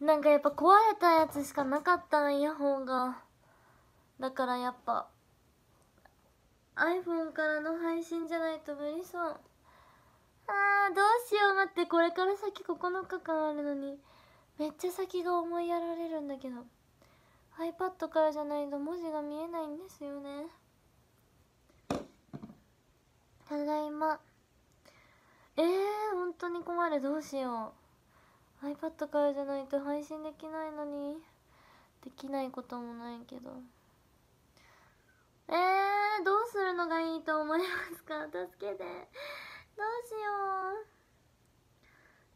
なんかやっぱ壊れたやつしかなかったんイヤホンがだからやっぱ iPhone からの配信じゃないと無理そうあーどうしよう待ってこれから先9日間あるのにめっちゃ先が思いやられるんだけど iPad からじゃないと文字が見えないんですよねただいまえー、本当に困るどうしよう iPad からじゃないと配信できないのにできないこともないけどえー、どうするのがいいと思いますか 助けてどうしよ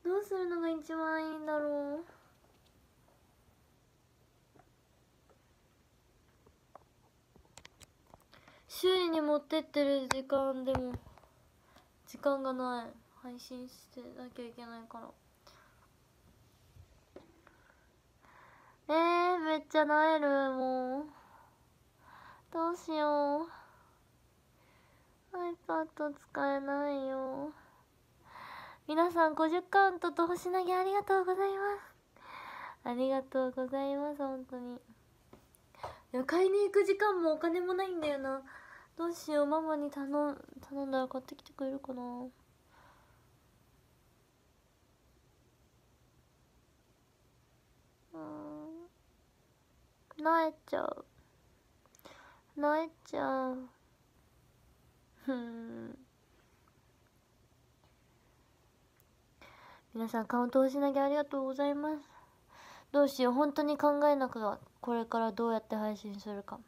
うどうするのが一番いいんだろう周囲に持ってってる時間でも時間がない配信してなきゃいけないから。えー、めっちゃ萎えるもうどうしよう iPad 使えないよ皆さん50カウントと星投げありがとうございますありがとうございます本当に買いに行く時間もお金もないんだよなどうしようママに頼頼んだら買ってきてくれるかな泣いちゃう泣いちゃうふん皆さんカウントをしなきゃありがとうございますどうしよう本当に考えなくはこれからどうやって配信するか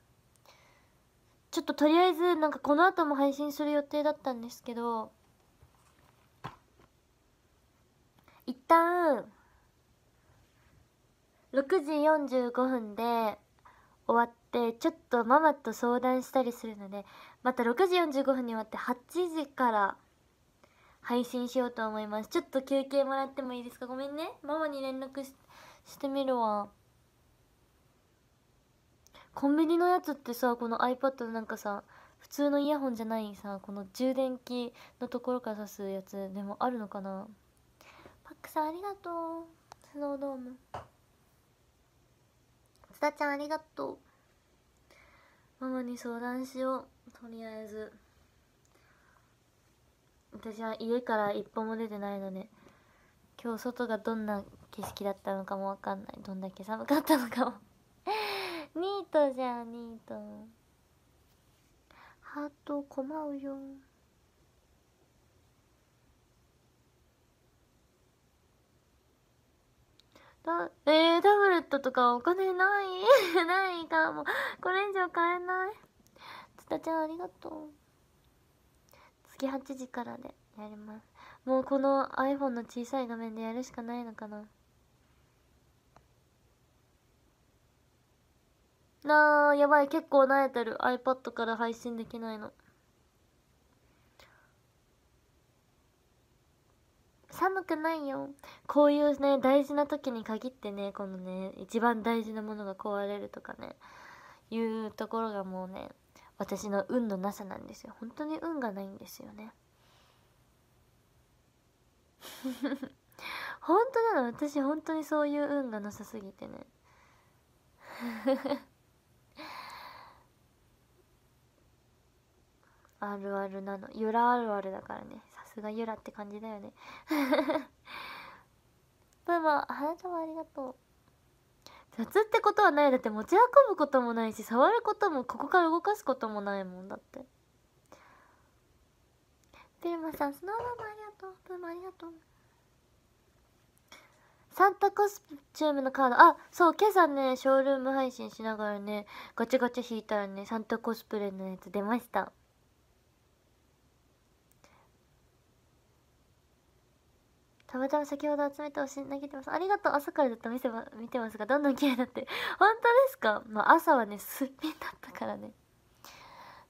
ちょっととりあえずなんかこの後も配信する予定だったんですけど一旦6時45分で終わってちょっとママと相談したりするのでまた6時45分に終わって8時から配信しようと思いますちょっと休憩もらってもいいですかごめんねママに連絡してみるわコンビニのやつってさこの iPad なんかさ普通のイヤホンじゃないさこの充電器のところからさすやつでもあるのかなパックさんありがとうスノードーム津田ちゃんありがとうママに相談しようとりあえず私は家から一歩も出てないので今日外がどんな景色だったのかもわかんないどんだけ寒かったのかも ニートじゃんニートハート困うよだえー、タブレットとかお金ない ないかもこれ以上買えないつたちゃんありがとう月8時からでやりますもうこの iPhone の小さい画面でやるしかないのかななあやばい結構慣えてる iPad から配信できないの寒くないよこういうね大事な時に限ってねこのね一番大事なものが壊れるとかねいうところがもうね私の運のなさなんですよ本当に運がないんですよね 本当なの私本当にそういう運がなさすぎてね あるあるなのゆらあるあるだからねすがゆラって感じだよねブーマ花束ありがとう雑ってことはないだって持ち運ぶこともないし触ることもここから動かすこともないもんだってビーマさんスノーマンもありがとうブーマありがとうサンタコスチュームのカードあそう今朝ねショールーム配信しながらねガチャガチャ引いたらねサンタコスプレのやつ出ましたたまたま先ほど集めてほし投げてます。ありがとう。朝からずっと見せ、ま、見てますが、どんどん綺麗なって。本当ですかまあ、朝はね、すっぴんだったからね。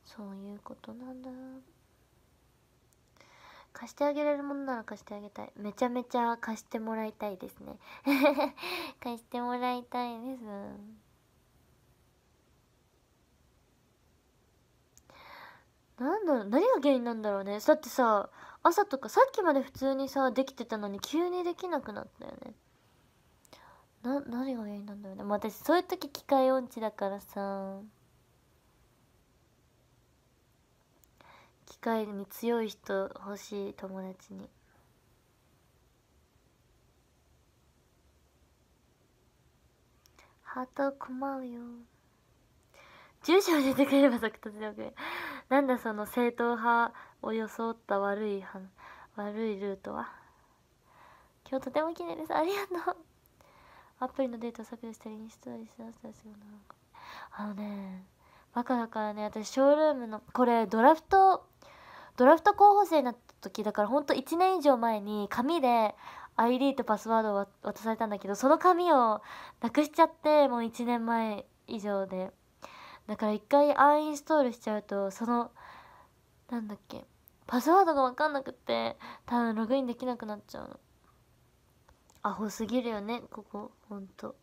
そういうことなんだ。貸してあげられるものなら貸してあげたい。めちゃめちゃ貸してもらいたいですね。貸してもらいたいです。なんだろう何が原因なんだろうね。だってさ、朝とかさっきまで普通にさできてたのに急にできなくなったよねな何が原因なんだろうね、私そういう時機械音痴だからさ機械に強い人欲しい友達に。ハート困るよ。住所教えてくれれば即達で送なんだその正統派を装った悪い悪いルートは今日とても綺麗ですありがとうアプリのデータを削除したりにしたりしなしたりするのあのねバカだからね私ショールームのこれドラフトドラフト候補生になった時だからほんと1年以上前に紙で ID とパスワードを渡されたんだけどその紙をなくしちゃってもう1年前以上で。だから一回アンインストールしちゃうとそのなんだっけパスワードが分かんなくって多分ログインできなくなっちゃうのアホすぎるよねここほんと。